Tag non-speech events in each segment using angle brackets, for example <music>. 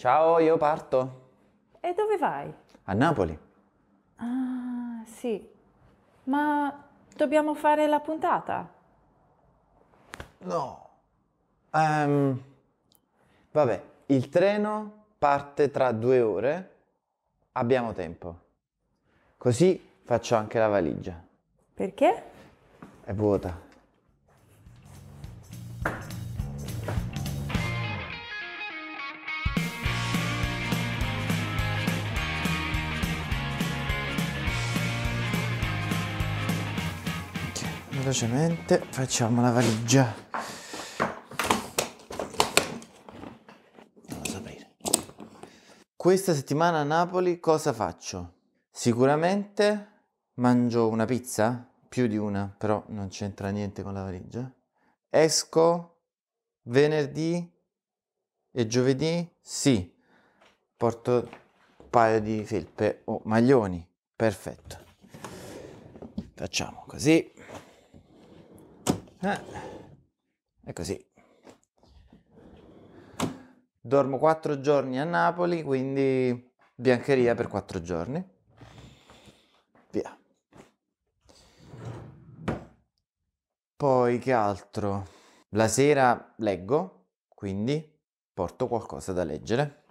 Ciao, io parto. E dove vai? A Napoli. Ah, sì. Ma dobbiamo fare la puntata? No. Um, vabbè, il treno parte tra due ore. Abbiamo tempo. Così faccio anche la valigia. Perché? È vuota. velocemente facciamo la valigia. Questa settimana a Napoli cosa faccio? Sicuramente mangio una pizza, più di una, però non c'entra niente con la valigia. Esco venerdì e giovedì? Sì. Porto un paio di felpe o maglioni. Perfetto. Facciamo così. Eh, è così. Dormo quattro giorni a Napoli, quindi biancheria per quattro giorni. Via. Poi che altro? La sera leggo, quindi porto qualcosa da leggere.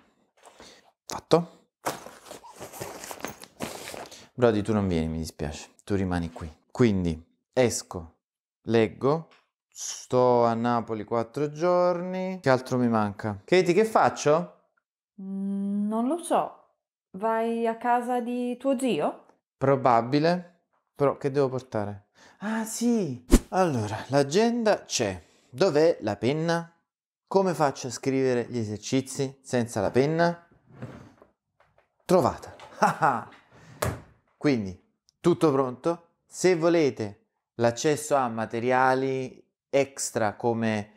Fatto. Brody, tu non vieni, mi dispiace. Tu rimani qui. Quindi esco leggo, sto a Napoli quattro giorni, che altro mi manca? Katie, che faccio? Mm, non lo so. Vai a casa di tuo zio? Probabile, però che devo portare? Ah sì! Allora, l'agenda c'è. Dov'è la penna? Come faccio a scrivere gli esercizi senza la penna? Trovata! <laughs> Ah, ah. Quindi, tutto pronto? Se volete l'accesso a materiali extra come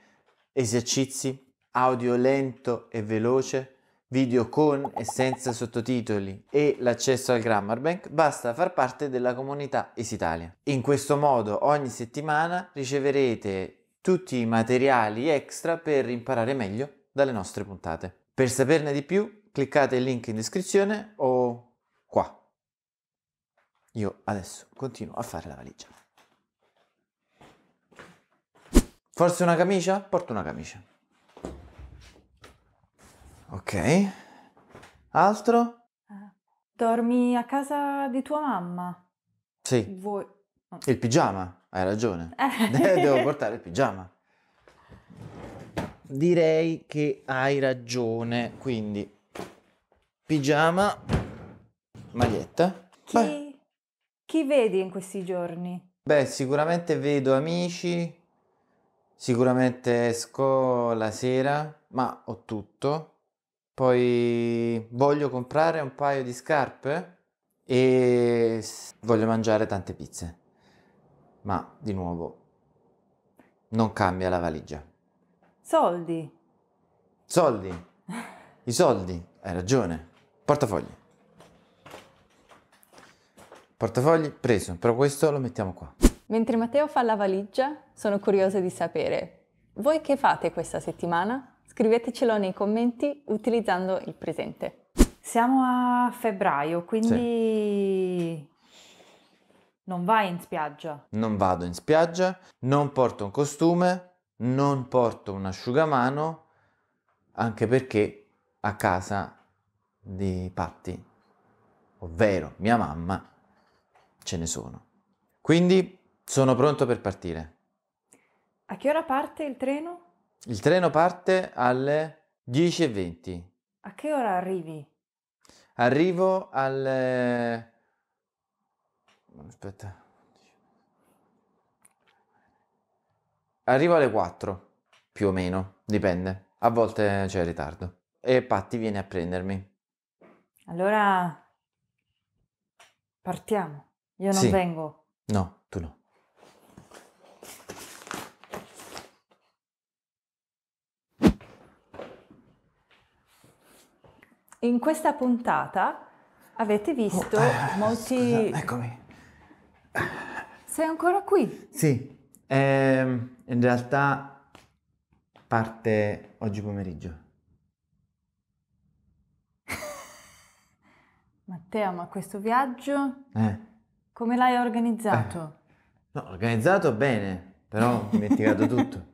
esercizi, audio lento e veloce, video con e senza sottotitoli e l'accesso al Grammar Bank, basta far parte della comunità Esitalia. In questo modo ogni settimana riceverete tutti i materiali extra per imparare meglio dalle nostre puntate. Per saperne di più, cliccate il link in descrizione o qua. Io adesso continuo a fare la valigia. Forse una camicia? Porto una camicia. Ok. Altro? Ah, dormi a casa di tua mamma? Sì. Vuoi... No. Il pigiama, hai ragione. Eh. <laughs> eh. Devo portare il pigiama. Direi che hai ragione, quindi pigiama, maglietta. Chi, chi vedi in questi giorni? Beh, sicuramente vedo amici, Sicuramente esco la sera, ma ho tutto. Poi voglio comprare un paio di scarpe e voglio mangiare tante pizze. Ma di nuovo non cambia la valigia. Soldi. Soldi. <laughs> I soldi, hai ragione. Portafogli. Portafogli preso, però questo lo mettiamo qua. Mentre Matteo fa la valigia, sono curiosa di sapere, voi che fate questa settimana? Scrivetecelo nei commenti utilizzando il presente. Siamo a febbraio, quindi sì. non vai in spiaggia. Non vado in spiaggia, non porto un costume, non porto un asciugamano, anche perché a casa di Patti, ovvero mia mamma, ce ne sono. Quindi sono pronto per partire. A che ora parte il treno? Il treno parte alle 10.20. A che ora arrivi? Arrivo alle... Aspetta. Arrivo alle 4, più o meno, dipende. A volte c'è ritardo. E Patti viene a prendermi. Allora partiamo. Io non sì. vengo. No. In questa puntata avete oh, visto oh, eh, molti... Scusa, eccomi. Sei ancora qui? Sì, eh, in realtà parte oggi pomeriggio. <laughs> Matteo, ma questo viaggio eh. come l'hai organizzato? Eh. No, organizzato bene, però ho dimenticato <laughs> tutto.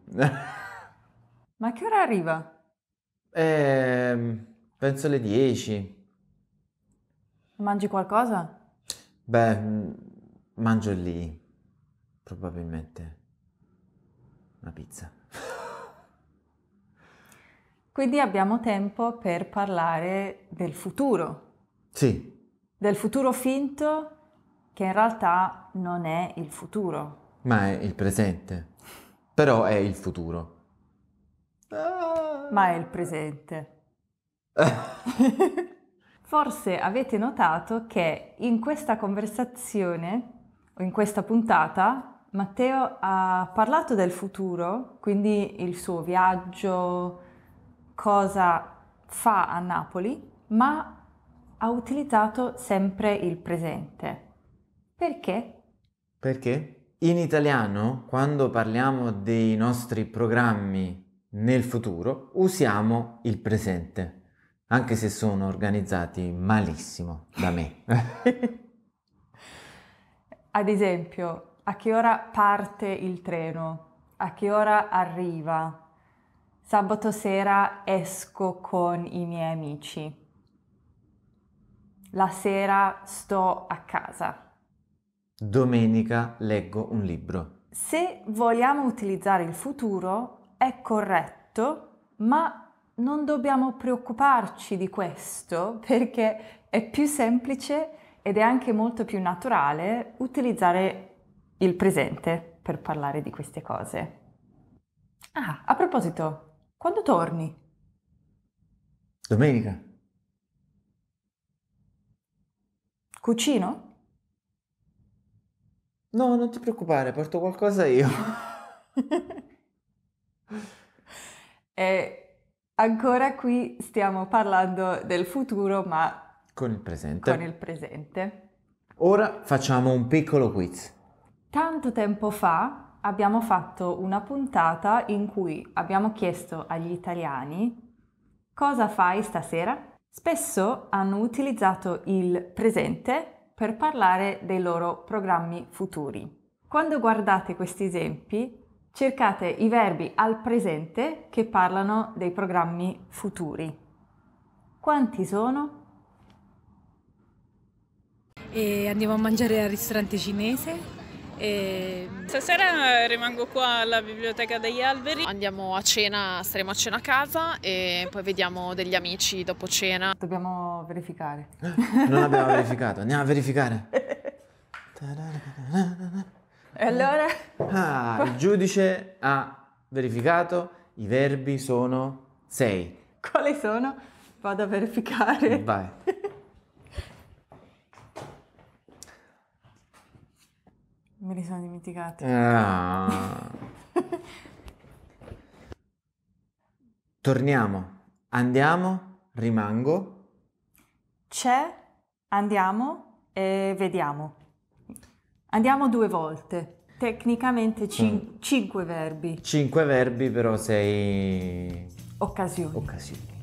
ma che ora arriva? Eh, Penso alle 10. Mangi qualcosa? Beh, mm, mangio lì, probabilmente. Una pizza. <laughs> Quindi abbiamo tempo per parlare del futuro. Sì. Del futuro finto che in realtà non è il futuro. Ma è il presente. Però è il futuro. Ma è il presente. <laughs> Forse avete notato che in questa conversazione o in questa puntata Matteo ha parlato del futuro, quindi il suo viaggio, cosa fa a Napoli, ma ha utilizzato sempre il presente. Perché? Perché in italiano, quando parliamo dei nostri programmi nel futuro, usiamo il presente anche se sono organizzati malissimo da me. <laughs> Ad esempio, a che ora parte il treno? A che ora arriva? Sabato sera esco con i miei amici. La sera sto a casa. Domenica leggo un libro. Se vogliamo utilizzare il futuro è corretto, ma non dobbiamo preoccuparci di questo perché è più semplice ed è anche molto più naturale utilizzare il presente per parlare di queste cose. Ah, a proposito, quando torni? Domenica. Cucino? No, non ti preoccupare, porto qualcosa io. <laughs> eh, Ancora qui stiamo parlando del futuro, ma con il presente. Con il presente. Ora facciamo un piccolo quiz. Tanto tempo fa abbiamo fatto una puntata in cui abbiamo chiesto agli italiani cosa fai stasera? Spesso hanno utilizzato il presente per parlare dei loro programmi futuri. Quando guardate questi esempi, cercate i verbi al presente che parlano dei programmi futuri. Quanti sono? E andiamo a mangiare al ristorante cinese. E... Stasera rimango qua alla biblioteca degli alberi. Andiamo a cena, staremo a cena a casa e poi vediamo degli amici dopo cena. Dobbiamo verificare. Eh, non abbiamo verificato, andiamo a verificare. <laughs> E allora? Ah, il giudice ha verificato, i verbi sono sei. Quali sono? Vado a verificare. Vai. Me li sono dimenticati. Ah. Torniamo. Andiamo, rimango. C'è, andiamo e vediamo. Andiamo due volte. Tecnicamente cin- mm. cinque verbi. Cinque verbi, però sei... Occasioni. Occasioni.